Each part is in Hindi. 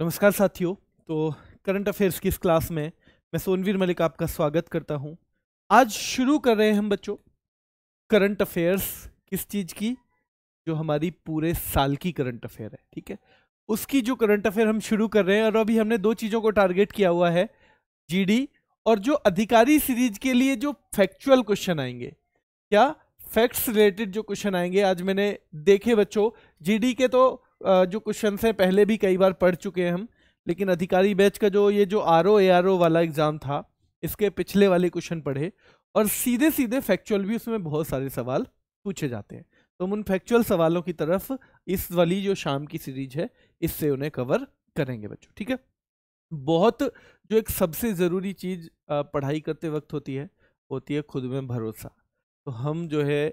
नमस्कार साथियों तो करंट अफेयर्स की इस क्लास में मैं सोनवीर मलिक आपका स्वागत करता हूं आज शुरू कर रहे हैं हम बच्चों करंट अफेयर्स किस चीज़ की जो हमारी पूरे साल की करंट अफेयर है ठीक है उसकी जो करंट अफेयर हम शुरू कर रहे हैं और अभी हमने दो चीज़ों को टारगेट किया हुआ है जी और जो अधिकारी सीरीज के लिए जो फैक्चुअल क्वेश्चन आएंगे क्या फैक्ट्स रिलेटेड जो क्वेश्चन आएंगे आज मैंने देखे बच्चों जीडी के तो जो क्वेश्चन हैं पहले भी कई बार पढ़ चुके हैं हम लेकिन अधिकारी बैच का जो ये जो R O A R O वाला एग्ज़ाम था इसके पिछले वाले क्वेश्चन पढ़े और सीधे सीधे फैक्चुअल भी उसमें बहुत सारे सवाल पूछे जाते हैं तो हम उन फैक्चुअल सवालों की तरफ इस वाली जो शाम की सीरीज है इससे उन्हें कवर करेंगे बच्चों ठीक है बहुत जो एक सबसे ज़रूरी चीज़ पढ़ाई करते वक्त होती है होती है खुद में भरोसा तो हम जो है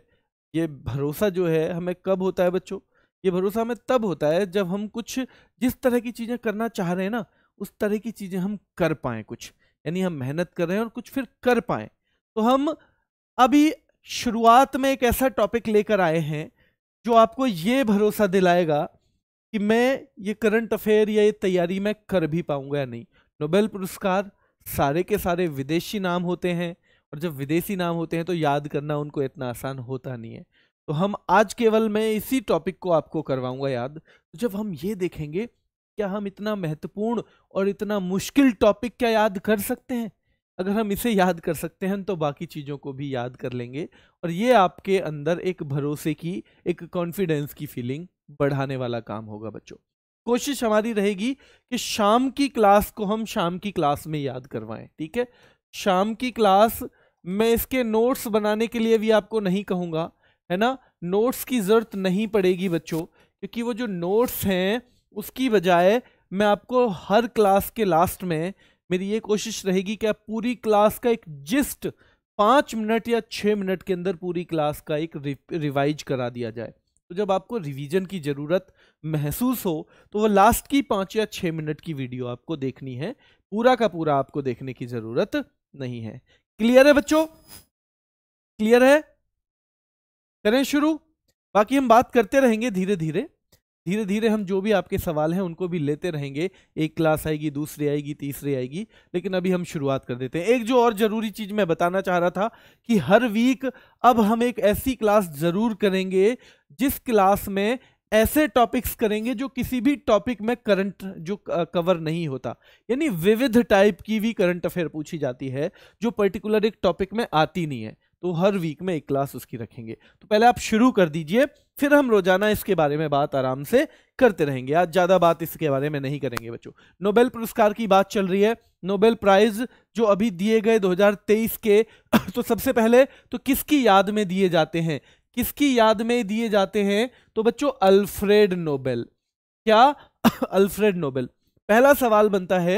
ये भरोसा जो है हमें कब होता है बच्चों ये भरोसा हमें तब होता है जब हम कुछ जिस तरह की चीज़ें करना चाह रहे हैं ना उस तरह की चीज़ें हम कर पाएँ कुछ यानी हम मेहनत कर रहे हैं और कुछ फिर कर पाएँ तो हम अभी शुरुआत में एक ऐसा टॉपिक लेकर आए हैं जो आपको ये भरोसा दिलाएगा कि मैं ये करंट अफेयर या ये तैयारी मैं कर भी पाऊंगा या नहीं नोबेल पुरस्कार सारे के सारे विदेशी नाम होते हैं और जब विदेशी नाम होते हैं तो याद करना उनको इतना आसान होता नहीं है तो हम आज केवल मैं इसी टॉपिक को आपको करवाऊंगा याद तो जब हम ये देखेंगे क्या हम इतना महत्वपूर्ण और इतना मुश्किल टॉपिक क्या याद कर सकते हैं अगर हम इसे याद कर सकते हैं तो बाकी चीज़ों को भी याद कर लेंगे और ये आपके अंदर एक भरोसे की एक कॉन्फिडेंस की फीलिंग बढ़ाने वाला काम होगा बच्चों कोशिश हमारी रहेगी कि शाम की क्लास को हम शाम की क्लास में याद करवाएं ठीक है शाम की क्लास मैं इसके नोट्स बनाने के लिए भी आपको नहीं कहूँगा है ना नोट्स की ज़रूरत नहीं पड़ेगी बच्चों क्योंकि वो जो नोट्स हैं उसकी बजाय मैं आपको हर क्लास के लास्ट में मेरी ये कोशिश रहेगी कि आप पूरी क्लास का एक जिस्ट पाँच मिनट या छः मिनट के अंदर पूरी क्लास का एक रिवाइज करा दिया जाए तो जब आपको रिवीजन की ज़रूरत महसूस हो तो वह लास्ट की पाँच या छः मिनट की वीडियो आपको देखनी है पूरा का पूरा आपको देखने की ज़रूरत नहीं है क्लियर है बच्चों क्लियर है करें शुरू बाकी हम बात करते रहेंगे धीरे धीरे धीरे धीरे हम जो भी आपके सवाल हैं उनको भी लेते रहेंगे एक क्लास आएगी दूसरी आएगी तीसरी आएगी लेकिन अभी हम शुरुआत कर देते हैं एक जो और ज़रूरी चीज़ मैं बताना चाह रहा था कि हर वीक अब हम एक ऐसी क्लास ज़रूर करेंगे जिस क्लास में ऐसे टॉपिक्स करेंगे जो किसी भी टॉपिक में करंट जो कवर नहीं होता यानी विविध टाइप की भी करंट अफेयर पूछी जाती है जो पर्टिकुलर एक टॉपिक में आती नहीं है तो हर वीक में एक क्लास उसकी रखेंगे तो पहले आप शुरू कर दीजिए फिर हम रोजाना इसके बारे में बात आराम से करते रहेंगे आज ज़्यादा बात इसके बारे में नहीं करेंगे बच्चों नोबेल पुरस्कार की बात चल रही है नोबेल प्राइज जो अभी दिए गए 2023 के तो सबसे पहले तो किसकी याद में दिए जाते हैं किसकी याद में दिए जाते हैं तो बच्चों अल्फ्रेड नोबेल क्या अल्फ्रेड नोबेल पहला सवाल बनता है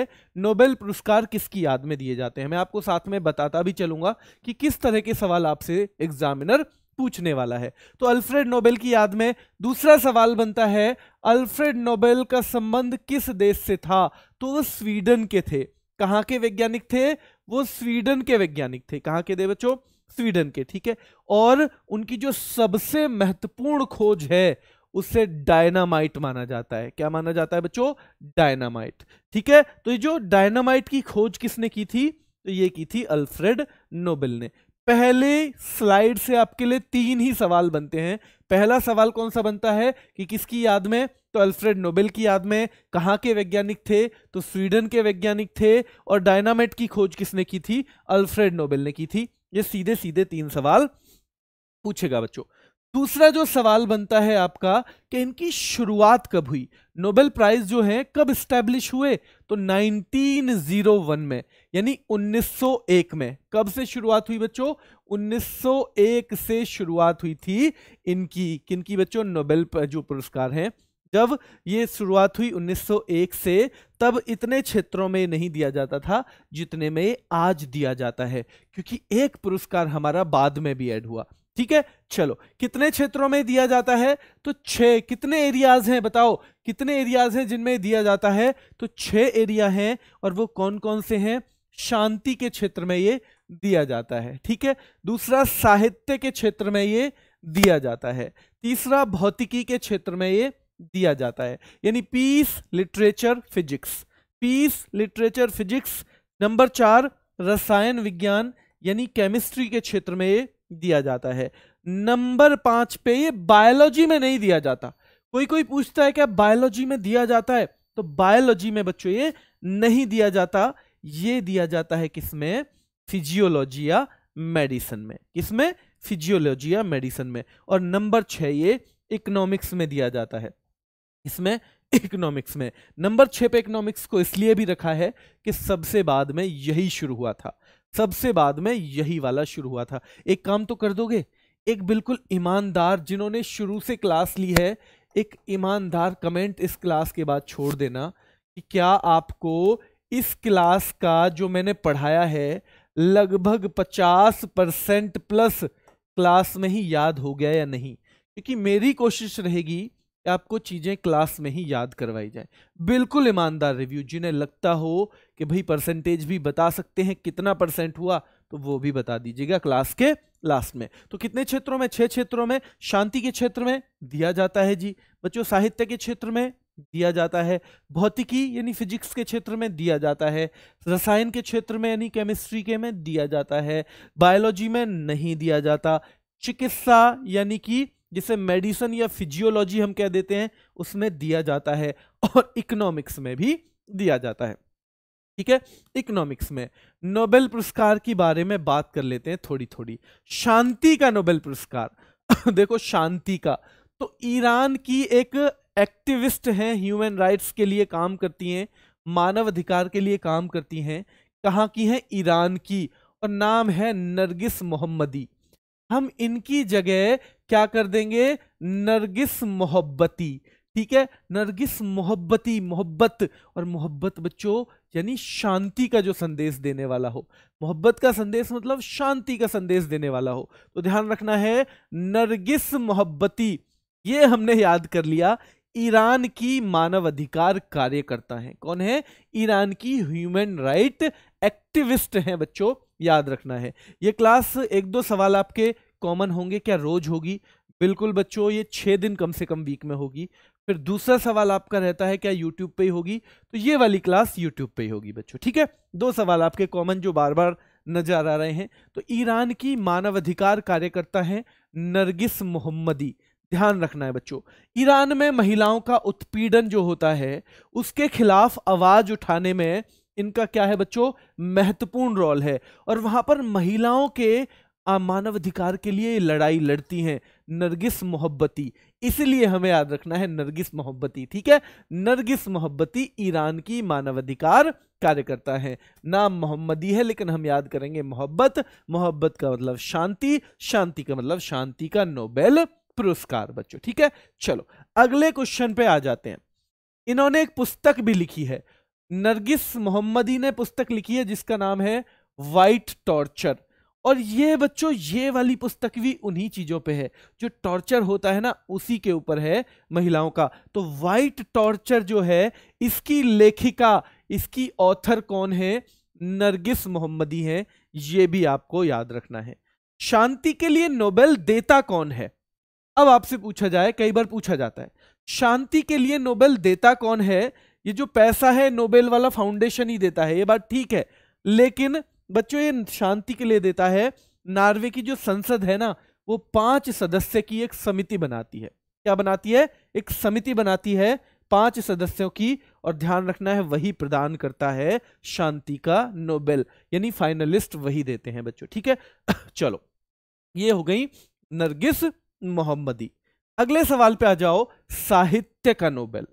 नोबेल पुरस्कार किसकी याद में दिए जाते हैं मैं आपको साथ में बताता भी चलूंगा कि किस तरह के सवाल आपसे एग्जामिनर पूछने वाला है तो अल्फ्रेड नोबेल की याद में दूसरा सवाल बनता है अल्फ्रेड नोबेल का संबंध किस देश से था तो वो स्वीडन के थे कहाँ के वैज्ञानिक थे वो स्वीडन के वैज्ञानिक थे कहाँ के थे बच्चों स्वीडन के ठीक है और उनकी जो सबसे महत्वपूर्ण खोज है उससे डायनामाइट माना जाता है क्या माना जाता है बच्चों डायनामाइट ठीक है तो ये जो डायनामाइट की खोज किसने की थी तो ये की थी अल्फ्रेड नोबेल ने पहले स्लाइड से आपके लिए तीन ही सवाल बनते हैं पहला सवाल कौन सा बनता है कि किसकी याद में तो अल्फ्रेड नोबेल की याद में कहाँ के वैज्ञानिक थे तो स्वीडन के वैज्ञानिक थे और डायनामाइट की खोज किसने की थी अल्फ्रेड नोबेल ने की थी ये सीधे सीधे तीन सवाल पूछेगा बच्चों दूसरा जो सवाल बनता है आपका कि इनकी शुरुआत कब हुई नोबेल प्राइज जो है कब स्टैब्लिश हुए तो 1901 में यानी 1901 में कब से शुरुआत हुई बच्चों 1901 से शुरुआत हुई थी इनकी किनकी बच्चों नोबेल जो पुरस्कार हैं जब ये शुरुआत हुई 1901 से तब इतने क्षेत्रों में नहीं दिया जाता था जितने में आज दिया जाता है क्योंकि एक पुरस्कार हमारा बाद में भी ऐड हुआ ठीक है चलो कितने क्षेत्रों में दिया जाता है तो छ कितने एरियाज हैं बताओ कितने एरियाज हैं जिनमें दिया जाता है तो छः एरिया हैं और वो कौन कौन से हैं शांति के क्षेत्र में ये दिया जाता है ठीक है दूसरा साहित्य के क्षेत्र में ये दिया जाता है तीसरा भौतिकी के क्षेत्र में ये दिया जाता है यानी peace literature physics peace literature physics number चार रसायन विज्ञान यानी केमिस्ट्री के क्षेत्र में ये दिया जाता है नंबर पांच पे ये बायोलॉजी में नहीं दिया जाता कोई कोई पूछता है क्या बायोलॉजी में दिया जाता है तो बायोलॉजी में बच्चों ये नहीं दिया जाता ये दिया जाता है किसमें फिजियोलॉजी या मेडिसन में किसमें फिजियोलॉजी या मेडिसन में और नंबर छह ये इकोनॉमिक्स में दिया जाता है इसमें इकोनॉमिक्स में नंबर छह पे इकोनॉमिक्स को इसलिए भी रखा है कि सबसे बाद में यही शुरू हुआ था सबसे बाद में यही वाला शुरू हुआ था एक काम तो कर दोगे एक बिल्कुल ईमानदार जिन्होंने शुरू से क्लास ली है एक ईमानदार कमेंट इस क्लास के बाद छोड़ देना कि क्या आपको इस क्लास का जो मैंने पढ़ाया है लगभग 50 परसेंट प्लस क्लास में ही याद हो गया या नहीं क्योंकि मेरी कोशिश रहेगी आपको चीज़ें क्लास में ही याद करवाई जाए बिल्कुल ईमानदार रिव्यू जिन्हें लगता हो कि भाई परसेंटेज भी बता सकते हैं कितना परसेंट हुआ तो वो भी बता दीजिएगा क्लास के लास्ट में तो कितने क्षेत्रों में छः क्षेत्रों में शांति के क्षेत्र में दिया जाता है जी बच्चों साहित्य के क्षेत्र में दिया जाता है भौतिकी यानी फिजिक्स के क्षेत्र में दिया जाता है रसायन के क्षेत्र में यानी केमिस्ट्री के में दिया जाता है बायोलॉजी में नहीं दिया जाता चिकित्सा यानी कि जिसे मेडिसन या फिजियोलॉजी हम कह देते हैं उसमें दिया जाता है और इकोनॉमिक्स में भी दिया जाता है ठीक है इकोनॉमिक्स में नोबेल पुरस्कार के बारे में बात कर लेते हैं थोड़ी थोड़ी शांति का नोबेल पुरस्कार देखो शांति का तो ईरान की एक एक्टिविस्ट हैं ह्यूमन राइट्स के लिए काम करती हैं मानव अधिकार के लिए काम करती हैं कहाँ की हैं ईरान की और नाम है नरगिस मोहम्मदी हम इनकी जगह क्या कर देंगे नरगिस मोहब्बती ठीक है नरगिस मोहब्बती मोहब्बत और मोहब्बत बच्चों यानी शांति का जो संदेश देने वाला हो मोहब्बत का संदेश मतलब शांति का संदेश देने वाला हो तो ध्यान रखना है नरगिस मोहब्बती ये हमने याद कर लिया ईरान की मानव अधिकार कार्यकर्ता हैं कौन है ईरान की ह्यूमन राइट एक्टिविस्ट हैं बच्चों याद रखना है ये क्लास एक दो सवाल आपके कॉमन होंगे क्या रोज होगी बिल्कुल बच्चों ये छः दिन कम से कम वीक में होगी फिर दूसरा सवाल आपका रहता है क्या यूट्यूब पे ही होगी तो ये वाली क्लास यूट्यूब पे ही होगी बच्चों ठीक है दो सवाल आपके कॉमन जो बार बार नजर आ रहे हैं तो ईरान की मानवाधिकार कार्यकर्ता है नरगिस मोहम्मदी ध्यान रखना है बच्चों ईरान में महिलाओं का उत्पीड़न जो होता है उसके खिलाफ आवाज उठाने में इनका क्या है बच्चों महत्वपूर्ण रोल है और वहां पर महिलाओं के मानवाधिकार के लिए लड़ाई लड़ती हैं नरगिस मोहब्बती इसलिए हमें याद रखना है नरगिस मोहब्बती ठीक है नरगिस मोहब्बती ईरान की मानवाधिकार कार्यकर्ता है नाम मोहम्मदी है लेकिन हम याद करेंगे मोहब्बत मोहब्बत का मतलब शांति शांति का मतलब शांति का नोबेल पुरस्कार बच्चों ठीक है चलो अगले क्वेश्चन पे आ जाते हैं इन्होंने एक पुस्तक भी लिखी है नरगिस मोहम्मदी ने पुस्तक लिखी है जिसका नाम है वाइट टॉर्चर और ये बच्चों ये वाली पुस्तक भी उन्हीं चीज़ों पे है जो टॉर्चर होता है ना उसी के ऊपर है महिलाओं का तो वाइट टॉर्चर जो है इसकी लेखिका इसकी ऑथर कौन है नरगिस मोहम्मदी हैं ये भी आपको याद रखना है शांति के लिए नोबेल देता कौन है अब आपसे पूछा जाए कई बार पूछा जाता है शांति के लिए नोबेल देता कौन है ये जो पैसा है नोबेल वाला फाउंडेशन ही देता है ये बात ठीक है लेकिन बच्चों ये शांति के लिए देता है नार्वे की जो संसद है ना वो पांच सदस्य की एक समिति बनाती है क्या बनाती है एक समिति बनाती है पांच सदस्यों की और ध्यान रखना है वही प्रदान करता है शांति का नोबेल यानी फाइनलिस्ट वही देते हैं बच्चों ठीक है चलो ये हो गई नरगिस मोहम्मदी अगले सवाल पे आ जाओ साहित्य का नोबेल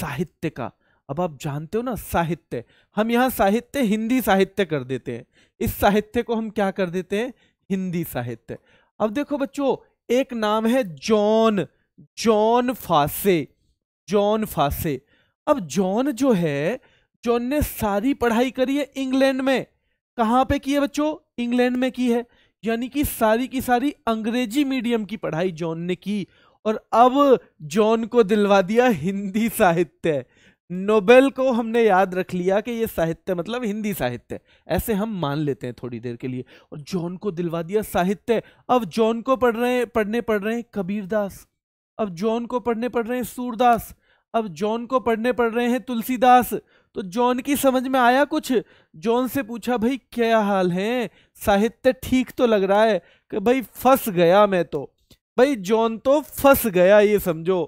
साहित्य का अब आप जानते हो ना साहित्य हम यहाँ साहित्य हिंदी साहित्य कर देते हैं इस साहित्य को हम क्या कर देते हैं हिंदी साहित्य अब देखो बच्चों एक नाम है John John Fosse John Fosse अब जॉन जो है जॉन ने सारी पढ़ाई करी है इंग्लैंड में कहाँ पे की है बच्चों इंग्लैंड में की है यानी कि सारी की सारी अंग्रेजी मीडियम की पढ़ाई जॉन ने की और अब जॉन को दिलवा दिया हिंदी साहित्य नोबेल को हमने याद रख लिया कि ये साहित्य मतलब हिंदी साहित्य ऐसे हम मान लेते हैं थोड़ी देर के लिए और जॉन को दिलवा दिया साहित्य अब जॉन को पढ़ रहे हैं पढ़ने पढ़ रहे हैं कबीरदास अब जॉन को पढ़ने पढ़ रहे हैं सूरदास अब जॉन को पढ़ने पढ़ रहे हैं तुलसीदास तो जॉन की समझ में आया कुछ जॉन से पूछा भाई क्या हाल है साहित्य ठीक तो लग रहा है कि भाई फंस गया मैं तो भाई जॉन तो फंस गया ये समझो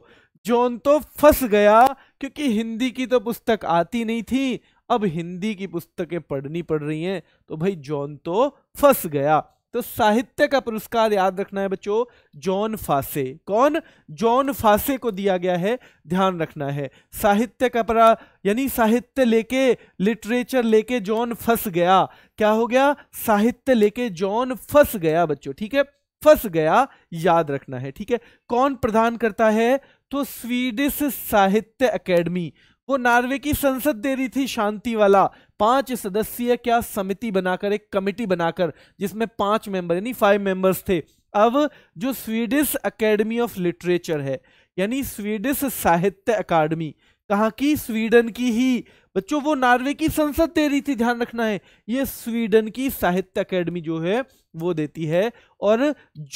जॉन तो फंस गया क्योंकि हिंदी की तो पुस्तक आती नहीं थी अब हिंदी की पुस्तकें पढ़नी पड़ रही हैं तो भाई जॉन तो फंस गया तो साहित्य का पुरस्कार याद रखना है बच्चों जॉन फासे कौन जॉन फासे को दिया गया है ध्यान रखना है साहित्य का परा यानी साहित्य लेके लिटरेचर लेके जॉन फंस गया क्या हो गया साहित्य लेके जॉन फंस गया बच्चों ठीक है फंस गया याद रखना है ठीक है कौन प्रदान करता है तो स्वीडिश साहित्य एकेडमी वो नॉर्वे की संसद दे रही थी शांति वाला पांच सदस्यीय क्या समिति बनाकर एक कमिटी बनाकर जिसमें पांच मेंबर यानी फाइव मेंबर्स थे अब जो स्वीडिश एकेडमी ऑफ लिटरेचर है यानी स्वीडिश साहित्य अकाडमी कहाँ की स्वीडन की ही बच्चों वो नॉर्वे की संसद दे रही थी ध्यान रखना है ये स्वीडन की साहित्य अकेडमी जो है वो देती है और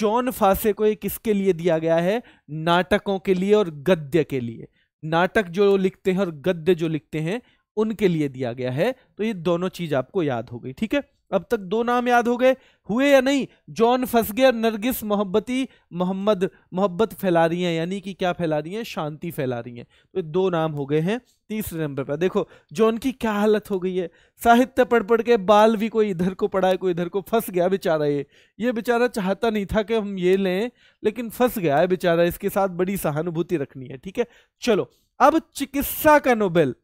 जॉन फासे को ये किसके लिए दिया गया है नाटकों के लिए और गद्य के लिए नाटक जो लिखते हैं और गद्य जो लिखते हैं उनके लिए दिया गया है तो ये दोनों चीज आपको याद हो गई ठीक है अब तक दो नाम याद हो गए हुए या नहीं जॉन फंस गया नरगिस मोहब्बती मोहम्मद मोहब्बत फैला रही हैं यानी कि क्या फैला रही हैं शांति फैला रही हैं तो दो नाम हो गए हैं तीसरे नंबर पर देखो जॉन की क्या हालत हो गई है साहित्य पढ़ पढ़ के बाल भी कोई इधर को पढ़ाए है कोई इधर को फंस गया बेचारा ये ये बेचारा चाहता नहीं था कि हम ये लें लेकिन फंस गया है बेचारा इसके साथ बड़ी सहानुभूति रखनी है ठीक है चलो अब चिकित्सा का नोबेल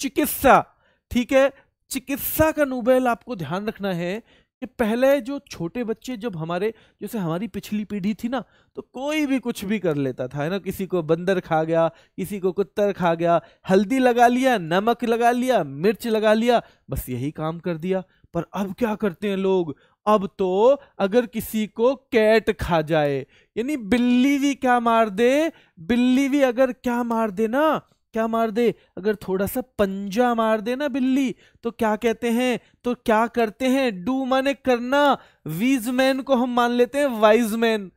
चिकित्सा ठीक है चिकित्सा का नोबेल आपको ध्यान रखना है कि पहले जो छोटे बच्चे जब हमारे जैसे हमारी पिछली पीढ़ी थी ना तो कोई भी कुछ भी कर लेता था है ना किसी को बंदर खा गया किसी को कुत्तर खा गया हल्दी लगा लिया नमक लगा लिया मिर्च लगा लिया बस यही काम कर दिया पर अब क्या करते हैं लोग अब तो अगर किसी को कैट खा जाए यानी बिल्ली भी क्या मार दे बिल्ली भी अगर क्या मार दे ना क्या मार दे अगर थोड़ा सा पंजा मार दे ना बिल्ली तो क्या कहते हैं तो क्या करते हैं डू माने करना वीज मैन को हम मान लेते हैं वाइज मैन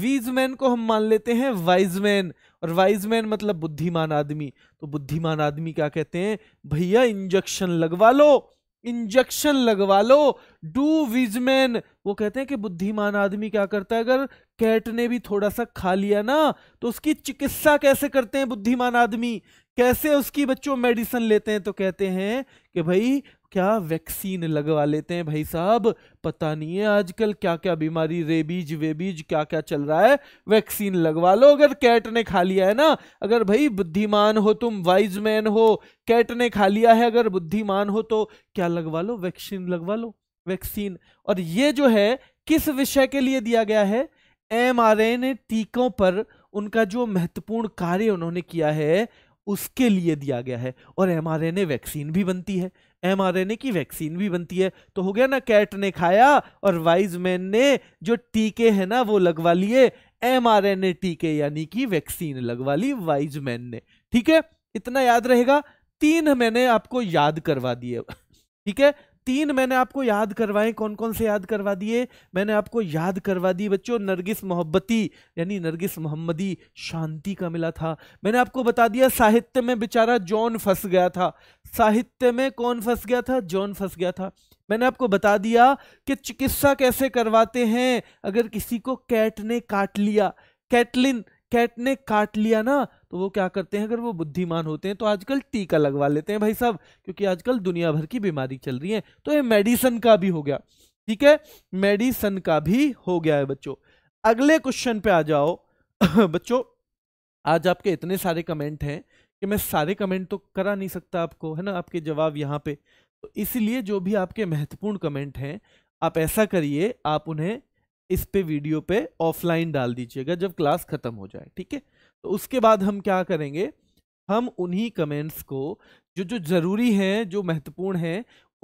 वीज मैन को हम मान लेते हैं वाइज मैन और वाइज मैन मतलब बुद्धिमान आदमी तो बुद्धिमान आदमी क्या कहते हैं भैया इंजेक्शन लगवा लो इंजेक्शन लगवा लो डू विजमैन वो कहते हैं कि बुद्धिमान आदमी क्या करता है अगर कैट ने भी थोड़ा सा खा लिया ना तो उसकी चिकित्सा कैसे करते हैं बुद्धिमान आदमी कैसे उसकी बच्चों मेडिसिन लेते हैं तो कहते हैं कि भाई क्या वैक्सीन लगवा लेते हैं भाई साहब पता नहीं है आजकल क्या क्या बीमारी रेबीज वेबीज क्या क्या चल रहा है वैक्सीन लगवा लो अगर कैट ने खा लिया है ना अगर भाई बुद्धिमान हो तुम वाइज मैन हो कैट ने खा लिया है अगर बुद्धिमान हो तो क्या लगवा लो वैक्सीन लगवा लो वैक्सीन और ये जो है किस विषय के लिए दिया गया है एम टीकों पर उनका जो महत्वपूर्ण कार्य उन्होंने किया है उसके लिए दिया गया है और एम वैक्सीन भी बनती है एम की वैक्सीन भी बनती है तो हो गया ना कैट ने खाया और वाइज मैन ने जो टीके हैं ना वो लगवा लिए एम टीके यानी कि वैक्सीन लगवा ली वाइज मैन ने ठीक है इतना याद रहेगा तीन मैंने आपको याद करवा दिए ठीक है तीन मैंने आपको याद करवाए कौन कौन से याद करवा दिए मैंने आपको याद करवा दी बच्चों नरगिस मोहब्बती यानी नरगिस मोहम्मदी शांति का मिला था मैंने आपको बता दिया साहित्य में बेचारा जॉन फंस गया था साहित्य में कौन फंस गया था जॉन फंस गया था मैंने आपको बता दिया कि चिकित्सा कैसे करवाते हैं अगर किसी को कैट ने काट लिया कैटलिन कैट ने काट लिया ना तो वो क्या करते हैं अगर वो बुद्धिमान होते हैं तो आजकल टीका लगवा लेते हैं भाई साहब क्योंकि आजकल दुनिया भर की बीमारी चल रही है तो ये मेडिसन का भी हो गया ठीक है मेडिसन का भी हो गया है बच्चों अगले क्वेश्चन पे आ जाओ बच्चों आज आपके इतने सारे कमेंट हैं कि मैं सारे कमेंट तो करा नहीं सकता आपको है ना आपके जवाब यहाँ पे तो इसलिए जो भी आपके महत्वपूर्ण कमेंट हैं आप ऐसा करिए आप उन्हें इस पे वीडियो पे ऑफलाइन डाल दीजिएगा जब क्लास खत्म हो जाए ठीक है तो उसके बाद हम क्या करेंगे हम उन्हीं कमेंट्स को जो जो ज़रूरी हैं जो महत्वपूर्ण हैं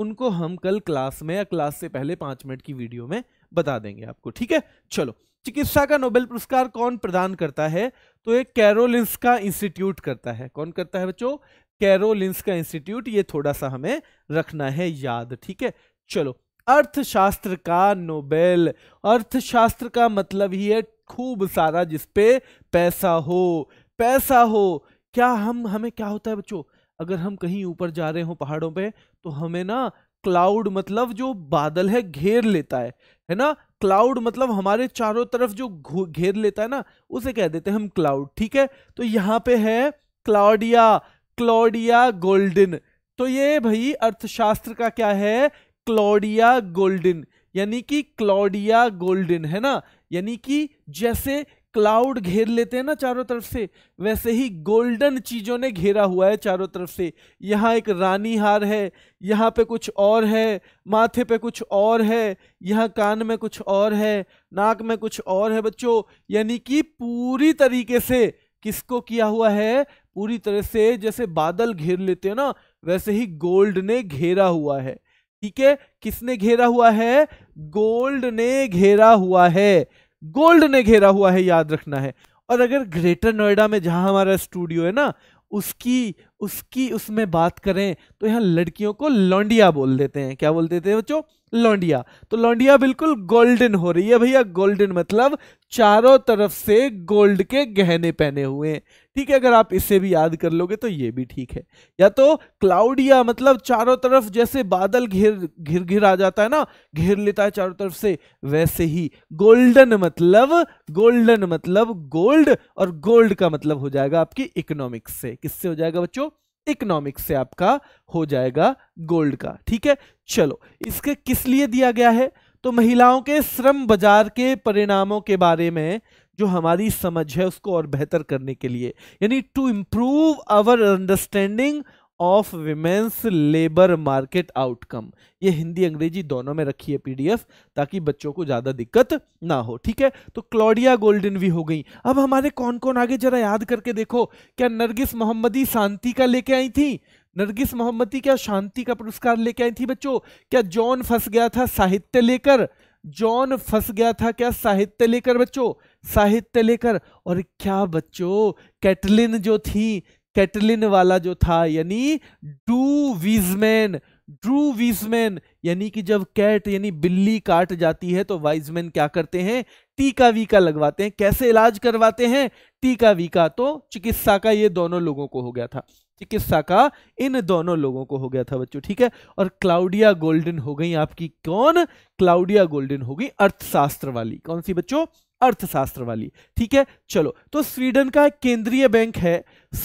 उनको हम कल क्लास में या क्लास से पहले पांच मिनट की वीडियो में बता देंगे आपको ठीक है चलो चिकित्सा का नोबेल पुरस्कार कौन प्रदान करता है तो एक कैरोलिंस का इंस्टीट्यूट करता है कौन करता है बच्चों कैरोलिंस का इंस्टीट्यूट ये थोड़ा सा हमें रखना है याद ठीक है चलो अर्थशास्त्र का नोबेल अर्थशास्त्र का मतलब ही है खूब सारा जिसपे पैसा हो पैसा हो क्या हम हमें क्या होता है बच्चों अगर हम कहीं ऊपर जा रहे हो पहाड़ों पे तो हमें ना क्लाउड मतलब जो बादल है घेर लेता है है ना क्लाउड मतलब हमारे चारों तरफ जो घेर लेता है ना उसे कह देते हैं हम क्लाउड ठीक है तो यहाँ पे है क्लाउडिया क्लाउडिया गोल्डन तो ये भाई अर्थशास्त्र का क्या है क्लोडिया गोल्डन यानी कि क्लोडिया गोल्डन है ना यानी कि जैसे क्लाउड घेर लेते हैं ना चारों तरफ से वैसे ही गोल्डन चीज़ों ने घेरा हुआ है चारों तरफ से यहाँ एक रानी हार है यहाँ पे कुछ और है माथे पे कुछ और है यहाँ कान में कुछ और है नाक में कुछ और है बच्चों यानी कि पूरी तरीके से किसको किया हुआ है पूरी तरह से जैसे बादल घेर लेते हैं ना वैसे ही गोल्ड ने घेरा हुआ है ठीक है किसने घेरा हुआ है गोल्ड ने घेरा हुआ है गोल्ड ने घेरा हुआ है याद रखना है और अगर ग्रेटर नोएडा में जहां हमारा स्टूडियो है ना उसकी उसकी उसमें बात करें तो यहां लड़कियों को लौंडिया बोल देते हैं क्या बोल देते हैं बच्चों लौंडिया तो लौंडिया बिल्कुल गोल्डन हो रही है भैया गोल्डन मतलब चारों तरफ से गोल्ड के गहने पहने हुए हैं ठीक है अगर आप इसे भी याद कर लोगे तो ये भी ठीक है या तो क्लाउडिया मतलब चारों तरफ जैसे बादल घिर घिर घिर आ जाता है ना घेर लेता है चारों तरफ से वैसे ही गोल्डन मतलब गोल्डन मतलब गोल्ड और गोल्ड का मतलब हो जाएगा आपकी इकोनॉमिक्स से किससे हो जाएगा बच्चों इकोनॉमिक्स से आपका हो जाएगा गोल्ड का ठीक है चलो इसके किस लिए दिया गया है तो महिलाओं के श्रम बाजार के परिणामों के बारे में जो हमारी समझ है उसको और बेहतर करने के लिए यानी to improve our understanding of women's labour market outcome ये हिंदी अंग्रेजी दोनों में रखी है पीडीएफ ताकि बच्चों को ज्यादा दिक्कत ना हो ठीक है तो क्लोडिया गोल्डन भी हो गई अब हमारे कौन कौन आगे जरा याद करके देखो क्या नरगिस मोहम्मदी शांति का लेके आई थी नरगिस मोहम्मदी क्या शांति का पुरस्कार लेके आई थी बच्चों क्या जॉन फंस गया था साहित्य लेकर जॉन फंस गया था क्या साहित्य लेकर बच्चों साहित्य लेकर और क्या बच्चों कैटलिन जो थी कैटलिन वाला जो था यानी डू वीजमैन ड्रू वीजमैन यानी कि जब कैट यानी बिल्ली काट जाती है तो वाइजमैन क्या करते हैं टीका वीका लगवाते हैं कैसे इलाज करवाते हैं टीका वीका तो चिकित्सा का ये दोनों लोगों को हो गया था चिकित्सा का इन दोनों लोगों को हो गया था बच्चों ठीक है और क्लाउडिया गोल्डन हो गई आपकी कौन क्लाउडिया गोल्डन हो गई अर्थशास्त्र वाली कौन सी बच्चों अर्थशास्त्र वाली ठीक है चलो तो स्वीडन का केंद्रीय बैंक है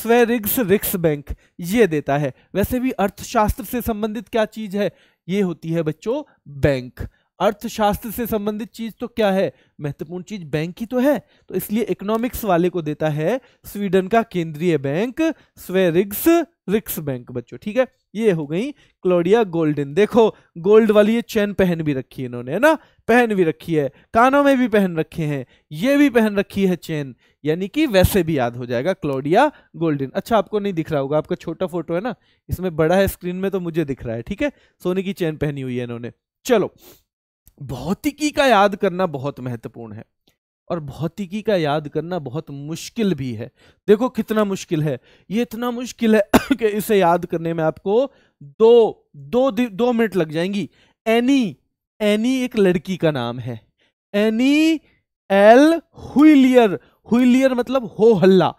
स्वेरिग्स रिक्स बैंक ये देता है वैसे भी अर्थशास्त्र से संबंधित क्या चीज है ये होती है बच्चों बैंक अर्थशास्त्र से संबंधित चीज तो क्या है महत्वपूर्ण चीज बैंक ही तो है तो इसलिए इकोनॉमिक्स वाले को देता है स्वीडन का केंद्रीय बैंक स्वेरिग्स रिक्स बैंक बच्चों ठीक है ये हो गई क्लोडिया गोल्डन देखो गोल्ड वाली ये चैन पहन भी रखी है इन्होंने है ना पहन भी रखी है कानों में भी पहन रखे हैं ये भी पहन रखी है चैन यानी कि वैसे भी याद हो जाएगा क्लोडिया गोल्डन अच्छा आपको नहीं दिख रहा होगा आपका छोटा फोटो है ना इसमें बड़ा है स्क्रीन में तो मुझे दिख रहा है ठीक है सोने की चैन पहनी हुई है इन्होंने चलो भौतिकी का याद करना बहुत महत्वपूर्ण है और भौतिकी का याद करना बहुत मुश्किल भी है देखो कितना मुश्किल है ये इतना मुश्किल है कि इसे याद करने में आपको दो दो दो मिनट लग जाएंगी एनी एनी एक लड़की का नाम है एनी एल हुईलियर हुईलियर मतलब हो हल्ला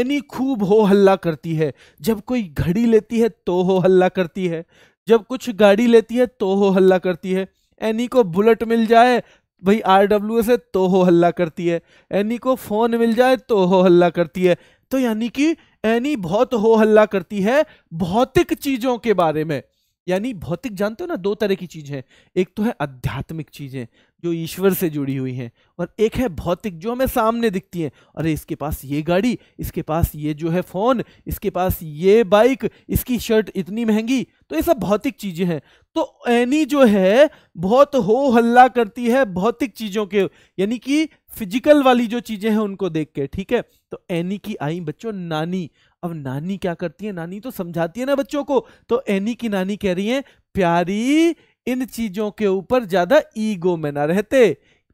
एनी खूब हो हल्ला करती है जब कोई घड़ी लेती है तो हो हल्ला करती है जब कुछ गाड़ी लेती है तो हो हल्ला करती है एनी को बुलेट मिल जाए भाई आर डब्ल्यू से तो हो हल्ला करती है एनी को फोन मिल जाए तो हो हल्ला करती है तो यानी कि एनी बहुत हो हल्ला करती है भौतिक चीजों के बारे में यानी भौतिक जानते हो ना दो तरह की चीजें एक तो है आध्यात्मिक चीजें जो ईश्वर से जुड़ी हुई हैं और एक है भौतिक जो हमें सामने दिखती हैं अरे इसके पास ये गाड़ी इसके पास ये जो है फ़ोन इसके पास ये बाइक इसकी शर्ट इतनी महंगी तो ये सब भौतिक चीज़ें हैं तो एनी जो है बहुत हो हल्ला करती है भौतिक चीज़ों के यानी कि फिजिकल वाली जो चीज़ें हैं उनको देख के ठीक है तो एनी की आई बच्चों नानी अब नानी क्या करती है नानी तो समझाती है ना बच्चों को तो एनी की नानी कह रही है प्यारी इन चीजों के ऊपर ज्यादा ईगो में ना रहते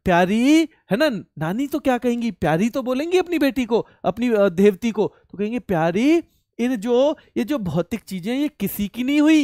प्यारी है ना नानी तो क्या कहेंगी प्यारी तो बोलेंगी अपनी बेटी को अपनी देवती को तो कहेंगे प्यारी इन जो ये जो भौतिक चीजें ये किसी की नहीं हुई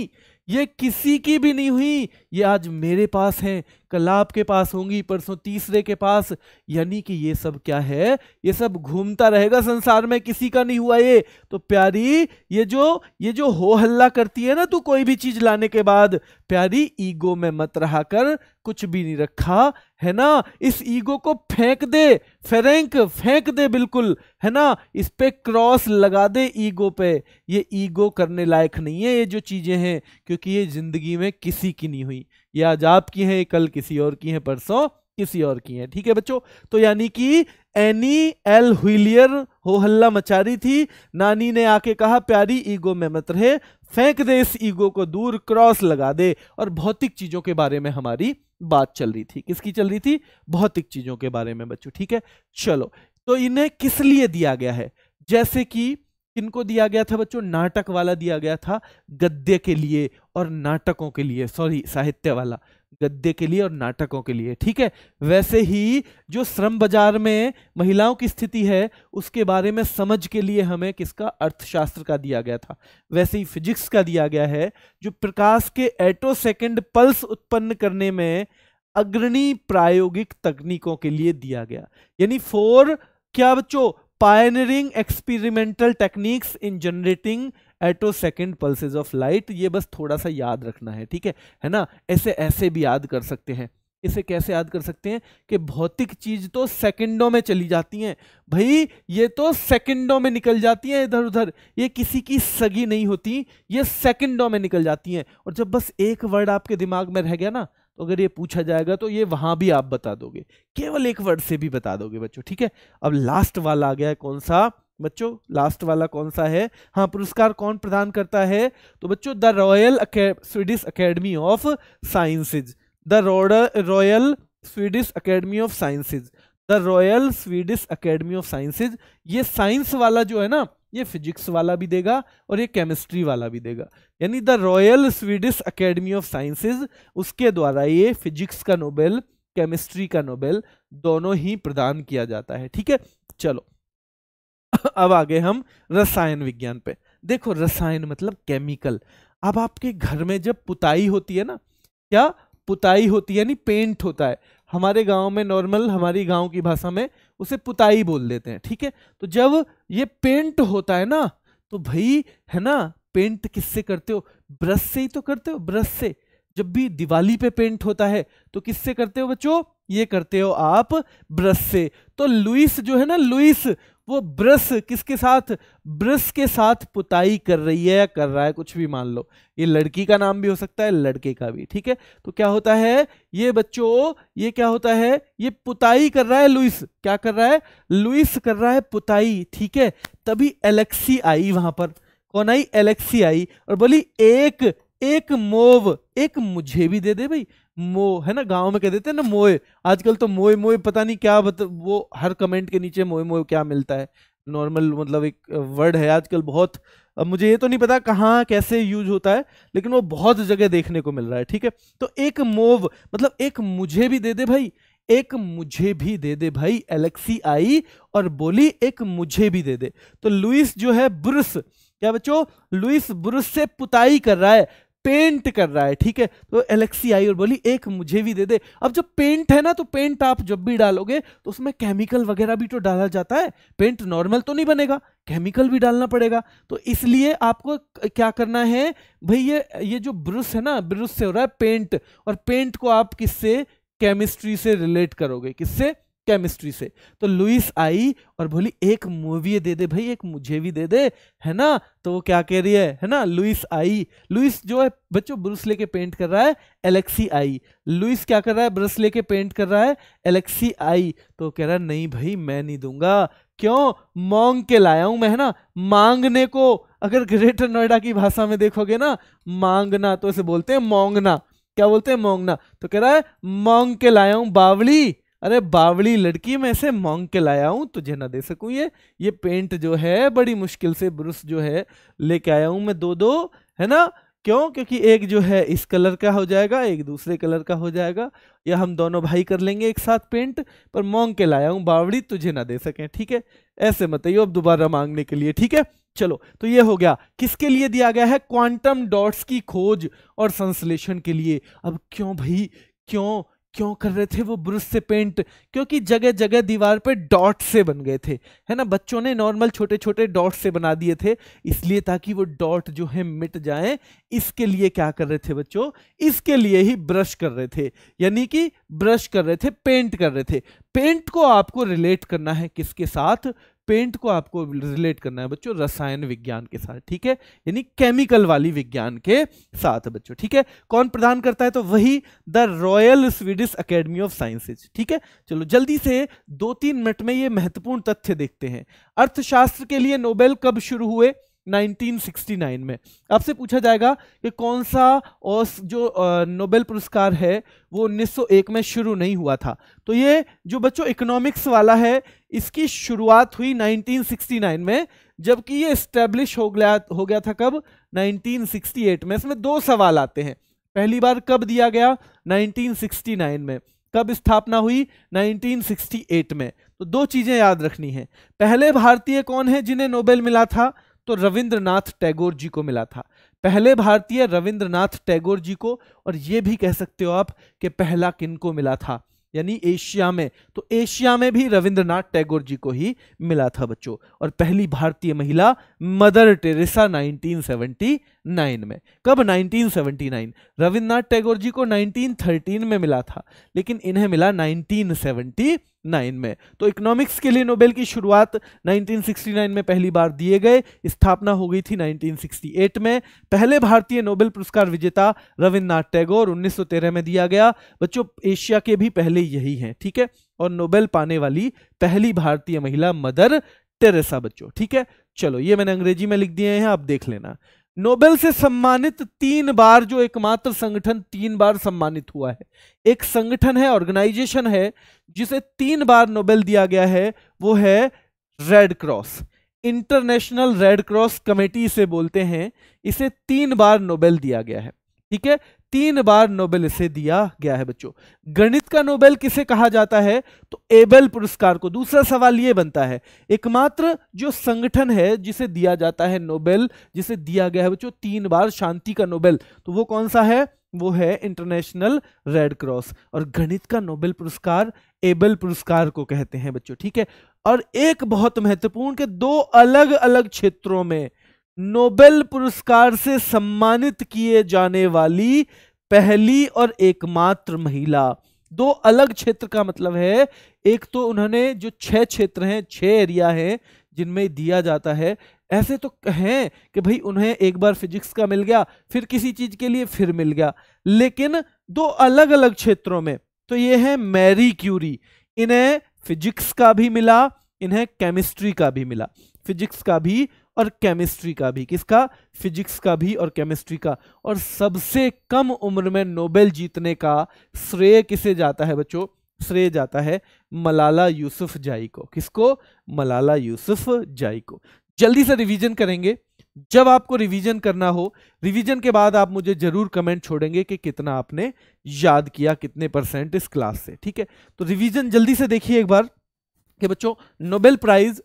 ये किसी की भी नहीं हुई ये आज मेरे पास हैं कल आपके पास होंगी परसों तीसरे के पास यानी कि ये सब क्या है ये सब घूमता रहेगा संसार में किसी का नहीं हुआ ये तो प्यारी ये जो ये जो हो हल्ला करती है ना तू कोई भी चीज लाने के बाद प्यारी ईगो में मत रहा कर कुछ भी नहीं रखा है ना इस ईगो को फेंक दे फेरेंक फेंक दे बिल्कुल है ना इस पे क्रॉस लगा दे ईगो पे ये ईगो करने लायक नहीं है ये जो चीजें हैं क्योंकि ये जिंदगी में किसी की नहीं हुई ये आज आपकी हैं कल किसी और की हैं परसों किसी और की हैं ठीक है बच्चों तो यानी कि एनी एल हुलियर हो हल्ला मचारी थी नानी ने आके कहा प्यारी ईगो में मत रहे फेंक दे इस ईगो को दूर क्रॉस लगा दे और भौतिक चीजों के बारे में हमारी बात चल रही थी किसकी चल रही थी भौतिक चीजों के बारे में बच्चों ठीक है चलो तो इन्हें किस लिए दिया गया है जैसे कि किनको दिया गया था बच्चों नाटक वाला दिया गया था गद्य के लिए और नाटकों के लिए सॉरी साहित्य वाला गद्य के लिए और नाटकों के लिए ठीक है वैसे ही जो श्रम बाजार में महिलाओं की स्थिति है उसके बारे में समझ के लिए हमें किसका अर्थशास्त्र का दिया गया था वैसे ही फिजिक्स का दिया गया है जो प्रकाश के एटो सेकेंड पल्स उत्पन्न करने में अग्रणी प्रायोगिक तकनीकों के लिए दिया गया यानी फोर क्या बच्चों pioneering experimental techniques in generating attosecond pulses of light ये बस थोड़ा सा याद रखना है ठीक है है ना ऐसे ऐसे भी याद कर सकते हैं इसे कैसे याद कर सकते हैं कि भौतिक चीज तो सेकंडों में चली जाती हैं भाई ये तो सेकंडों में निकल जाती हैं इधर उधर ये किसी की सगी नहीं होती ये सेकंडों में निकल जाती हैं और जब बस एक वर्ड आपके दिमाग में रह गया ना तो अगर ये पूछा जाएगा तो ये वहां भी आप बता दोगे केवल एक वर्ड से भी बता दोगे बच्चों ठीक है अब लास्ट वाला आ गया है कौन सा बच्चों लास्ट वाला कौन सा है हाँ पुरस्कार कौन प्रदान करता है तो बच्चों the Royal Swedish Academy of Sciences the Royal Swedish Academy of Sciences the Royal Swedish Academy of Sciences ये साइंस वाला जो है ना ये फिजिक्स वाला भी देगा और ये केमिस्ट्री वाला भी देगा यानी the Royal Swedish Academy of Sciences उसके द्वारा ये फिजिक्स का नोबेल केमिस्ट्री का नोबेल दोनों ही प्रदान किया जाता है ठीक है चलो अब आगे हम रसायन विज्ञान पे देखो रसायन मतलब केमिकल अब आपके घर में जब पुताई होती है ना क्या पुताई होती है यानी पेंट होता है हमारे गांव में नॉर्मल हमारी गांव की भाषा में उसे पुताई बोल देते हैं ठीक है तो जब ये पेंट होता है ना तो भाई है ना पेंट किससे करते हो ब्रश से ही तो करते हो ब्रश से जब भी दिवाली पे पेंट होता है तो किससे करते हो बच्चों ये करते हो आप ब्रश से तो लुइस जो है ना लुइस वो ब्रस किसके साथ ब्रस के साथ पुताई कर रही है या कर रहा है कुछ भी मान लो ये लड़की का नाम भी हो सकता है लड़के का भी ठीक है तो क्या होता है ये बच्चों ये क्या होता है ये पुताई कर रहा है लुइस क्या कर रहा है लुइस कर रहा है पुताई ठीक है तभी एलेक्सी आई वहां पर कौन आई एलेक्सी आई और बोली एक एक मोव एक मुझे भी दे दे भाई मो है ना गांव में कह देते हैं ना मोए आजकल तो मोए मोए पता नहीं क्या बत, वो हर कमेंट के नीचे मोए मोए क्या मिलता है नॉर्मल मतलब एक वर्ड है आजकल बहुत अब मुझे ये तो नहीं पता कहाँ कैसे यूज होता है लेकिन वो बहुत जगह देखने को मिल रहा है ठीक है तो एक मोव मतलब एक मुझे भी दे दे भाई एक मुझे भी दे दे भाई एलेक्सी आई और बोली एक मुझे भी दे दे तो लुइस जो है ब्रुस क्या बच्चों लुइस ब्रुस से पुताई कर रहा है पेंट कर रहा है ठीक है तो एलेक्सी आई और बोली एक मुझे भी दे दे अब जब पेंट है ना तो पेंट आप जब भी डालोगे तो उसमें केमिकल वगैरह भी तो डाला जाता है पेंट नॉर्मल तो नहीं बनेगा केमिकल भी डालना पड़ेगा तो इसलिए आपको क्या करना है भाई ये ये जो ब्रुश है ना ब्रुश से हो रहा है पेंट और पेंट को आप किससे केमिस्ट्री से रिलेट करोगे किससे केमिस्ट्री से तो लुइस आई और बोली एक मूवी दे दे भाई एक मुझे भी दे दे है ना तो वो क्या कह रही है है ना लुइस आई लुइस जो है बच्चों ब्रश लेके पेंट कर रहा है एलेक्सी आई लुइस क्या कर रहा है ब्रश लेके पेंट कर रहा है एलेक्सी आई तो कह रहा है नहीं भाई मैं नहीं दूंगा क्यों मांग के लाया हूं मैं है ना मांगने को अगर ग्रेटर नोएडा की भाषा में देखोगे ना मांगना तो ऐसे बोलते हैं मांगना क्या बोलते हैं मांगना तो कह रहा है मांग के लाया हूं बावली अरे बावली लड़की मैं ऐसे मांग के लाया हूँ तुझे ना दे सकूँ ये ये पेंट जो है बड़ी मुश्किल से ब्रश जो है लेके आया हूँ मैं दो दो है ना क्यों क्योंकि एक जो है इस कलर का हो जाएगा एक दूसरे कलर का हो जाएगा या हम दोनों भाई कर लेंगे एक साथ पेंट पर मांग के लाया हूँ बावड़ी तुझे ना दे सकें ठीक है ऐसे मत आइयो अब दोबारा मांगने के लिए ठीक है चलो तो ये हो गया किसके लिए दिया गया है क्वांटम डॉट्स की खोज और संश्लेषण के लिए अब क्यों भाई क्यों क्यों कर रहे थे वो ब्रश से पेंट क्योंकि जगह जगह दीवार पे डॉट से बन गए थे है ना बच्चों ने नॉर्मल छोटे छोटे डॉट से बना दिए थे इसलिए ताकि वो डॉट जो है मिट जाए इसके लिए क्या कर रहे थे बच्चों इसके लिए ही ब्रश कर रहे थे यानी कि ब्रश कर रहे थे पेंट कर रहे थे पेंट को आपको रिलेट करना है किसके साथ पेंट को आपको रिलेट करना है बच्चों रसायन विज्ञान के साथ ठीक है यानी केमिकल वाली विज्ञान के साथ बच्चों ठीक है कौन प्रदान करता है तो वही the Royal Swedish Academy of Sciences ठीक है चलो जल्दी से दो तीन मिनट में ये महत्वपूर्ण तथ्य देखते हैं अर्थशास्त्र के लिए नोबेल कब शुरू हुए 1969 में आपसे पूछा जाएगा कि कौन सा और जो नोबेल पुरस्कार है वो 1901 में शुरू नहीं हुआ था तो ये जो बच्चों इकोनॉमिक्स वाला है इसकी शुरुआत हुई 1969 में जबकि ये इस्टेब्लिश हो गया हो गया था कब 1968 में इसमें दो सवाल आते हैं पहली बार कब दिया गया 1969 में कब स्थापना हुई 1968 में तो दो चीजें याद रखनी है पहले भारतीय कौन है जिन्हें नोबेल मिला था तो रविंद्रनाथ टैगोर जी को मिला था पहले भारतीय रविंद्रनाथ टैगोर जी को और ये भी कह सकते हो आप कि पहला किन को मिला था यानी एशिया में तो एशिया में भी रविंद्रनाथ टैगोर जी को ही मिला था बच्चों और पहली भारतीय महिला मदर टेरेसा 1979 में कब 1979 रविन्द्रनाथ टैगोर जी को 1913 में मिला था लेकिन इन्हें मिला 1979 में तो इकोनॉमिक्स के लिए नोबेल की शुरुआत 1969 में पहली बार दिए गए स्थापना हो गई थी 1968 में पहले भारतीय नोबेल पुरस्कार विजेता रविन्द्रनाथ टैगोर 1913 में दिया गया बच्चों एशिया के भी पहले यही हैं ठीक है और नोबेल पाने वाली पहली भारतीय महिला मदर टेरेसा बच्चों ठीक है चलो ये मैंने अंग्रेजी में लिख दिए हैं आप देख लेना नोबेल से सम्मानित तीन बार जो एकमात्र संगठन तीन बार सम्मानित हुआ है एक संगठन है ऑर्गेनाइजेशन है जिसे तीन बार नोबेल दिया गया है वो है Red Cross International Red Cross Committee से बोलते हैं इसे तीन बार नोबेल दिया गया है ठीक है तीन बार नोबेल इसे दिया गया है बच्चों गणित का नोबेल किसे कहा जाता है तो एबेल पुरस्कार को दूसरा सवाल ये बनता है एकमात्र जो संगठन है जिसे दिया जाता है नोबेल जिसे दिया गया है बच्चों तीन बार शांति का नोबेल तो वो कौन सा है वो है इंटरनेशनल रेड क्रॉस और गणित का नोबेल पुरस्कार एबल पुरस्कार को कहते हैं बच्चों ठीक है और एक बहुत महत्वपूर्ण के दो अलग अलग क्षेत्रों में नोबेल पुरस्कार से सम्मानित किए जाने वाली पहली और एकमात्र महिला दो अलग क्षेत्र का मतलब है एक तो उन्होंने जो छह क्षेत्र हैं छह एरिया हैं जिनमें दिया जाता है ऐसे तो कहें कि भाई उन्हें एक बार फिजिक्स का मिल गया फिर किसी चीज के लिए फिर मिल गया लेकिन दो अलग अलग क्षेत्रों में तो ये है मैरी क्यूरी इन्हें फिजिक्स का भी मिला इन्हें केमिस्ट्री का भी मिला फिजिक्स का भी और केमिस्ट्री का भी किसका फिजिक्स का भी और केमिस्ट्री का और सबसे कम उम्र में नोबेल जीतने का श्रेय किसे जाता है बच्चों श्रेय जाता है मलाला यूसुफ जाई को किसको मलाला यूसुफ जाई को जल्दी से रिवीजन करेंगे जब आपको रिवीजन करना हो रिवीजन के बाद आप मुझे जरूर कमेंट छोड़ेंगे कि कितना आपने याद किया कितने परसेंट इस क्लास से ठीक है तो रिवीजन जल्दी से देखिए एक बार कि बच्चों नोबेल प्राइज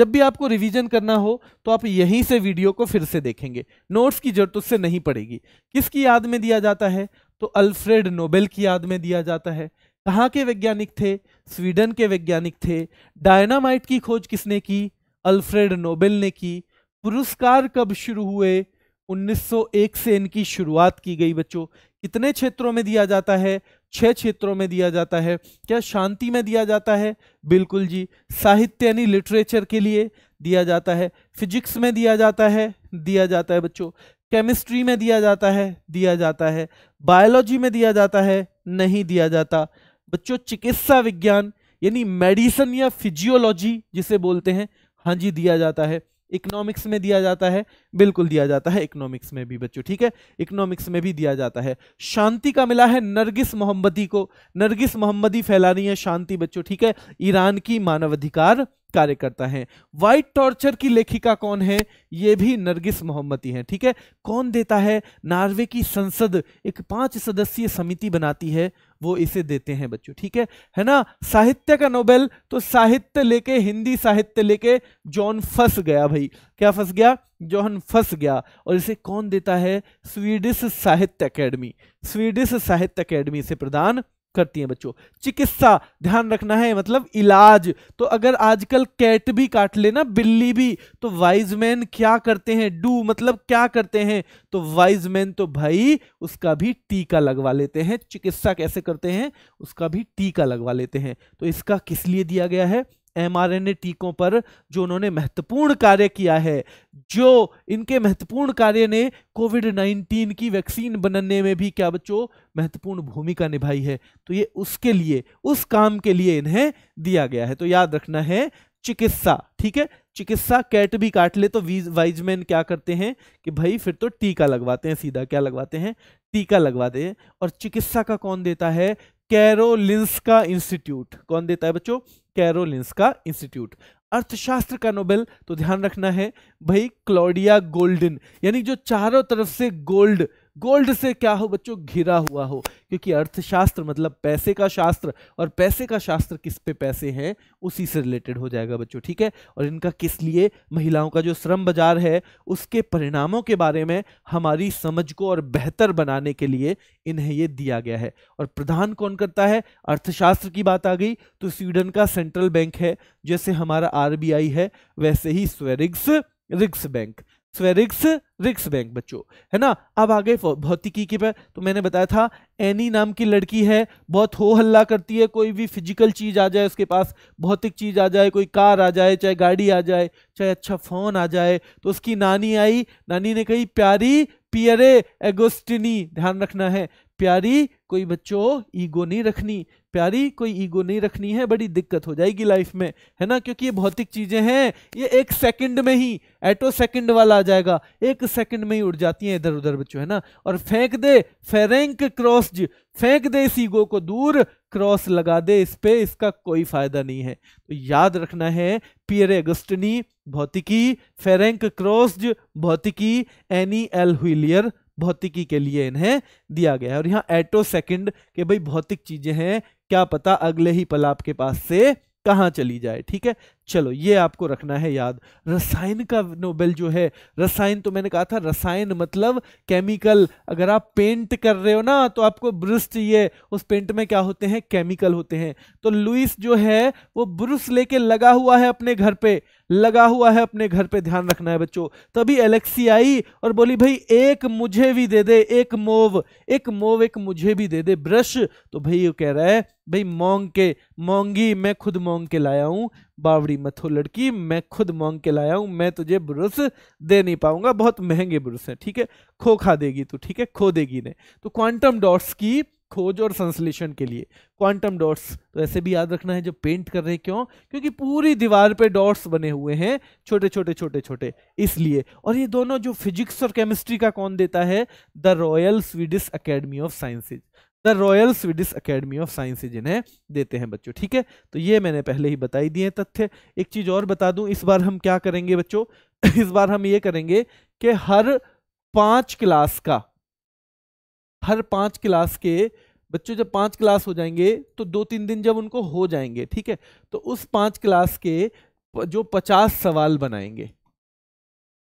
जब भी आपको रिवीजन करना हो तो आप यहीं से वीडियो को फिर से देखेंगे नोट्स की जरूरत उससे नहीं पड़ेगी किसकी याद में दिया जाता है तो अल्फ्रेड नोबेल की याद में दिया जाता है कहाँ के वैज्ञानिक थे स्वीडन के वैज्ञानिक थे डायनामाइट की खोज किसने की अल्फ्रेड नोबेल ने की पुरस्कार कब शुरू हुए 1901 से इनकी शुरुआत की गई बच्चों कितने क्षेत्रों में दिया जाता है छह क्षेत्रों में दिया जाता है क्या शांति में दिया जाता है बिल्कुल जी साहित्य यानी लिटरेचर के लिए दिया जाता है फिजिक्स में दिया जाता है दिया जाता है बच्चों केमिस्ट्री में दिया जाता है दिया जाता है बायोलॉजी में दिया जाता है नहीं दिया जाता बच्चों चिकित्सा विज्ञान यानी मेडिसन या फिजियोलॉजी जिसे बोलते हैं हाँ जी दिया जाता है इकोनॉमिक्स में दिया जाता है बिल्कुल दिया जाता है इकोनॉमिक्स में भी बच्चों ठीक है इकोनॉमिक्स में भी दिया जाता है शांति का मिला है नरगिस मोहम्मदी को नरगिस मोहम्मदी फैला रही है शांति बच्चों ठीक है ईरान की मानवाधिकार कार्यकर्ता हैं व्हाइट टॉर्चर की लेखिका कौन है यह भी नरगिस मोहम्मदी है ठीक है कौन देता है नार्वे की संसद एक पांच सदस्यीय समिति बनाती है वो इसे देते हैं बच्चों ठीक है है ना साहित्य का नोबेल तो साहित्य लेके हिंदी साहित्य लेके जॉन फंस गया भाई क्या फंस गया जॉन फंस गया और इसे कौन देता है स्वीडिश साहित्य अकेडमी स्वीडिश साहित्य अकेडमी से प्रदान करती हैं बच्चों चिकित्सा ध्यान रखना है मतलब इलाज तो अगर आजकल कैट भी काट लेना बिल्ली भी तो वाइज मैन क्या करते हैं डू मतलब क्या करते हैं तो वाइज मैन तो भाई उसका भी टीका लगवा लेते हैं चिकित्सा कैसे करते हैं उसका भी टीका लगवा लेते हैं तो इसका किस लिए दिया गया है एमआरएनए टीकों पर जो उन्होंने महत्वपूर्ण कार्य किया है जो इनके महत्वपूर्ण कार्य ने कोविड 19 की वैक्सीन बनने में भी क्या बच्चों महत्वपूर्ण भूमिका निभाई है तो ये उसके लिए उस काम के लिए इन्हें दिया गया है तो याद रखना है चिकित्सा ठीक है चिकित्सा कैट भी काट ले तो वाइजमैन क्या करते हैं कि भाई फिर तो टीका लगवाते हैं सीधा क्या लगवाते हैं टीका लगवाते हैं और चिकित्सा का कौन देता है कैरोलिंस का इंस्टीट्यूट कौन देता है बच्चों कैरोलिंस्का इंस्टीट्यूट अर्थशास्त्र का नोबेल तो ध्यान रखना है भाई क्लोडिया गोल्डन यानी जो चारों तरफ से गोल्ड गोल्ड से क्या हो बच्चों घिरा हुआ हो क्योंकि अर्थशास्त्र मतलब पैसे का शास्त्र और पैसे का शास्त्र किस पे पैसे हैं उसी से रिलेटेड हो जाएगा बच्चों ठीक है और इनका किस लिए महिलाओं का जो श्रम बाजार है उसके परिणामों के बारे में हमारी समझ को और बेहतर बनाने के लिए इन्हें ये दिया गया है और प्रधान कौन करता है अर्थशास्त्र की बात आ गई तो स्वीडन का सेंट्रल बैंक है जैसे हमारा आर है वैसे ही स्वेरिग्स रिक्स बैंक स्वेरिक्स रिक्स बैंक बच्चों है ना अब आगे भौतिकी के पर तो मैंने बताया था एनी नाम की लड़की है बहुत हो हल्ला करती है कोई भी फिजिकल चीज़ आ जाए उसके पास भौतिक चीज़ आ जाए कोई कार आ जाए चाहे गाड़ी आ जाए चाहे अच्छा फ़ोन आ जाए तो उसकी नानी आई नानी ने कही प्यारी पियरे एगोस्टिनी ध्यान रखना है प्यारी कोई बच्चों ईगो नहीं रखनी प्यारी कोई ईगो नहीं रखनी है बड़ी दिक्कत हो जाएगी लाइफ में है ना क्योंकि ये भौतिक चीज़ें हैं ये एक सेकंड में ही एटो सेकंड वाला आ जाएगा एक सेकंड में ही उड़ जाती हैं इधर उधर बच्चों है ना और फेंक दे फेरेंक क्रॉस फेंक दे इस ईगो को दूर क्रॉस लगा दे इस पे इसका कोई फायदा नहीं है तो याद रखना है पियर एगस्टनी भौतिकी फेरेंक क्रॉस भौतिकी एनी एल हुलियर भौतिकी के लिए इन्हें दिया गया है और यहाँ एटो सेकंड के भाई भौतिक चीजें हैं क्या पता अगले ही पल आपके पास से कहाँ चली जाए ठीक है चलो ये आपको रखना है याद रसायन का नोबेल जो है रसायन तो मैंने कहा था रसायन मतलब केमिकल अगर आप पेंट कर रहे हो ना तो आपको ब्रश चाहिए उस पेंट में क्या होते हैं केमिकल होते हैं तो लुइस जो है वो ब्रश लेके लगा हुआ है अपने घर पे लगा हुआ है अपने घर पे ध्यान रखना है बच्चों तभी एलेक्सी आई और बोली भाई एक मुझे भी दे दे एक मोव एक मोव एक मुझे भी दे दे ब्रश तो भाई वो कह रहा है भाई मोंग के मोंगी मैं खुद मोंग के लाया हूँ बावड़ी मत हो लड़की मैं खुद मांग के लाया हूँ मैं तुझे ब्रुश दे नहीं पाऊंगा बहुत महंगे ब्रुश हैं ठीक है खो खा देगी तू ठीक है खो देगी ने तो क्वांटम डॉट्स की खोज और संश्लेषण के लिए क्वांटम डॉट्स तो ऐसे भी याद रखना है जो पेंट कर रहे हैं क्यों क्योंकि पूरी दीवार पे डॉट्स बने हुए हैं छोटे छोटे छोटे छोटे इसलिए और ये दोनों जो फिजिक्स और केमिस्ट्री का कौन देता है the Royal Swedish Academy of Sciences the Royal Swedish Academy of Science जिन्हें देते हैं बच्चों ठीक है तो ये मैंने पहले ही बताई दिए तथ्य एक चीज़ और बता दूं इस बार हम क्या करेंगे बच्चों इस बार हम ये करेंगे कि हर पांच क्लास का हर पांच क्लास के बच्चों जब पांच क्लास हो जाएंगे तो दो तीन दिन जब उनको हो जाएंगे ठीक है तो उस पांच क्लास के जो पचास सवाल बनाएंगे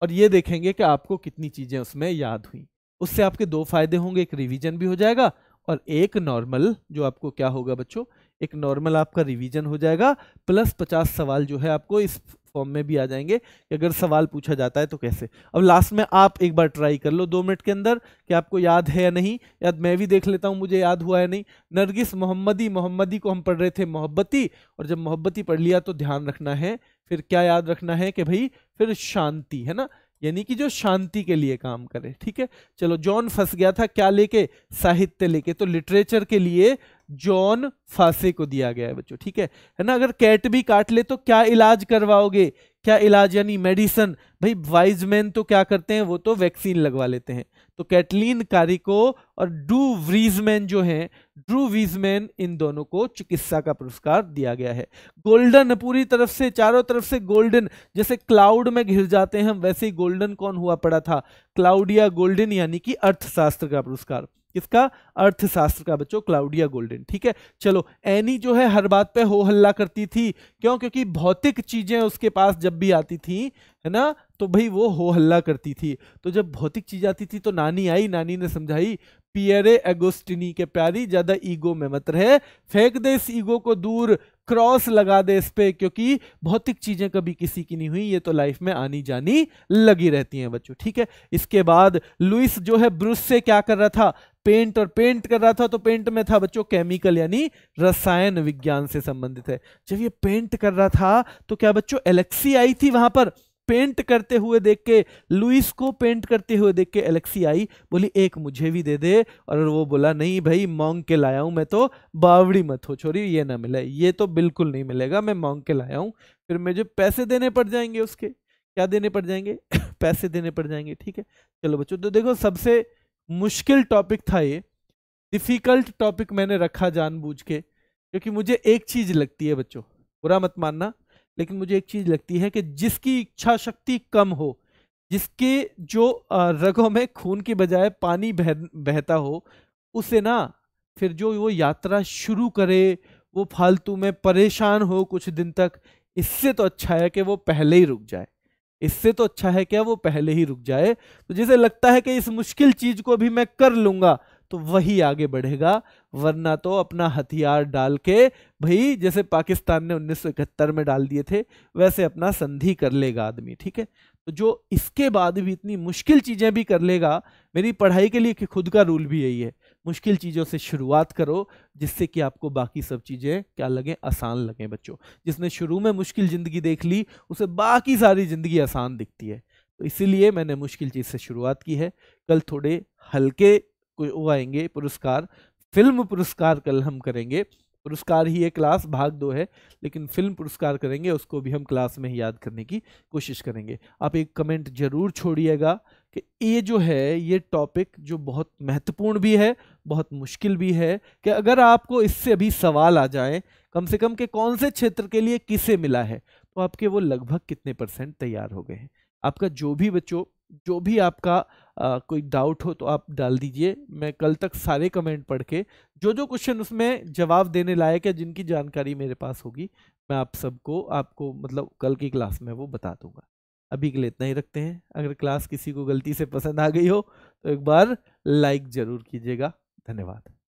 और ये देखेंगे कि आपको कितनी चीज़ें उसमें याद हुई उससे आपके दो फायदे होंगे एक रिवीजन भी हो जाएगा और एक नॉर्मल जो आपको क्या होगा बच्चों एक नॉर्मल आपका रिवीजन हो जाएगा प्लस पचास सवाल जो है आपको इस फॉर्म में भी आ जाएंगे कि अगर सवाल पूछा जाता है तो कैसे अब लास्ट में आप एक बार ट्राई कर लो दो मिनट के अंदर कि आपको याद है या नहीं याद मैं भी देख लेता हूँ मुझे याद हुआ या नहीं नरगिस मोहम्मदी मोहम्मदी को हम पढ़ रहे थे मोहब्बती और जब मोहब्बती पढ़ लिया तो ध्यान रखना है फिर क्या याद रखना है कि भाई फिर शांति है ना यानी कि जो शांति के लिए काम करे ठीक है चलो जॉन फंस गया था क्या लेके साहित्य लेके तो लिटरेचर के लिए जॉन फांसे को दिया गया है बच्चों ठीक है है ना अगर कैट भी काट ले तो क्या इलाज करवाओगे क्या इलाज यानी मेडिसन भाई वाइज मैन तो क्या करते हैं वो तो वैक्सीन लगवा लेते हैं तो कैटलिन कारिको और ड्रू व्रीजमैन जो हैं ड्रू व्रीजमैन इन दोनों को चिकित्सा का पुरस्कार दिया गया है गोल्डन पूरी तरफ से चारों तरफ से गोल्डन जैसे क्लाउड में घिर जाते हैं वैसे ही गोल्डन कौन हुआ पड़ा था क्लाउडिया गोल्डन यानी कि अर्थशास्त्र का पुरस्कार किसका अर्थशास्त्र का बच्चों क्लाउडिया गोल्डन ठीक है चलो एनी जो है हर बात पे हो हल्ला करती थी क्यों क्योंकि भौतिक चीजें उसके पास जब भी आती थी है ना तो भाई वो हो हल्ला करती थी तो जब भौतिक चीज आती थी तो नानी आई नानी ने समझाई पियरे एगोस्टिनी के प्यारी ज्यादा ईगो में मत रहे फेंक दे इस ईगो को दूर क्रॉस लगा दे इस पे क्योंकि भौतिक चीजें कभी किसी की नहीं हुई ये तो लाइफ में आनी जानी लगी रहती हैं बच्चों ठीक है इसके बाद लुइस जो है ब्रूस से क्या कर रहा था पेंट और पेंट कर रहा था तो पेंट में था बच्चों केमिकल यानी रसायन विज्ञान से संबंधित है जब ये पेंट कर रहा था तो क्या बच्चों एलेक्सी आई थी वहां पर पेंट करते हुए देख के लुइस को पेंट करते हुए देख के एलेक्सी आई बोली एक मुझे भी दे दे और वो बोला नहीं भाई मोंग के लाया हूँ मैं तो बावड़ी मत हो छोरी ये ना मिले ये तो बिल्कुल नहीं मिलेगा मैं मोंग के लाया हूँ फिर मुझे पैसे देने पड़ जाएंगे उसके क्या देने पड़ जाएंगे पैसे देने पड़ जाएंगे ठीक है चलो बच्चों तो देखो सबसे मुश्किल टॉपिक था ये डिफ़िकल्ट टॉपिक मैंने रखा जानबूझ के क्योंकि मुझे एक चीज़ लगती है बच्चों बुरा मत मानना लेकिन मुझे एक चीज़ लगती है कि जिसकी इच्छा शक्ति कम हो जिसके जो रगों में खून के बजाय पानी बह बहता हो उसे ना फिर जो वो यात्रा शुरू करे वो फालतू में परेशान हो कुछ दिन तक इससे तो अच्छा है कि वो पहले ही रुक जाए इससे तो अच्छा है क्या वो पहले ही रुक जाए तो जिसे लगता है कि इस मुश्किल चीज को भी मैं कर लूंगा तो वही आगे बढ़ेगा वरना तो अपना हथियार डाल के भाई जैसे पाकिस्तान ने उन्नीस में डाल दिए थे वैसे अपना संधि कर लेगा आदमी ठीक है तो जो इसके बाद भी इतनी मुश्किल चीज़ें भी कर लेगा मेरी पढ़ाई के लिए खुद का रूल भी यही है मुश्किल चीज़ों से शुरुआत करो जिससे कि आपको बाकी सब चीज़ें क्या लगें आसान लगें बच्चों जिसने शुरू में मुश्किल ज़िंदगी देख ली उसे बाकी सारी ज़िंदगी आसान दिखती है तो इसीलिए मैंने मुश्किल चीज़ से शुरुआत की है कल थोड़े हल्के वो आएंगे पुरस्कार फिल्म पुरस्कार कल हम करेंगे पुरस्कार ही ये क्लास भाग दो है लेकिन फिल्म पुरस्कार करेंगे उसको भी हम क्लास में ही याद करने की कोशिश करेंगे आप एक कमेंट जरूर छोड़िएगा कि ये जो है ये टॉपिक जो बहुत महत्वपूर्ण भी है बहुत मुश्किल भी है कि अगर आपको इससे अभी सवाल आ जाए कम से कम के कौन से क्षेत्र के लिए किसे मिला है तो आपके वो लगभग कितने परसेंट तैयार हो गए हैं आपका जो भी बच्चों जो भी आपका आ, कोई डाउट हो तो आप डाल दीजिए मैं कल तक सारे कमेंट पढ़ के जो जो क्वेश्चन उसमें जवाब देने लायक है जिनकी जानकारी मेरे पास होगी मैं आप सबको आपको मतलब कल की क्लास में वो बता दूंगा अभी के लिए इतना ही रखते हैं अगर क्लास किसी को गलती से पसंद आ गई हो तो एक बार लाइक ज़रूर कीजिएगा धन्यवाद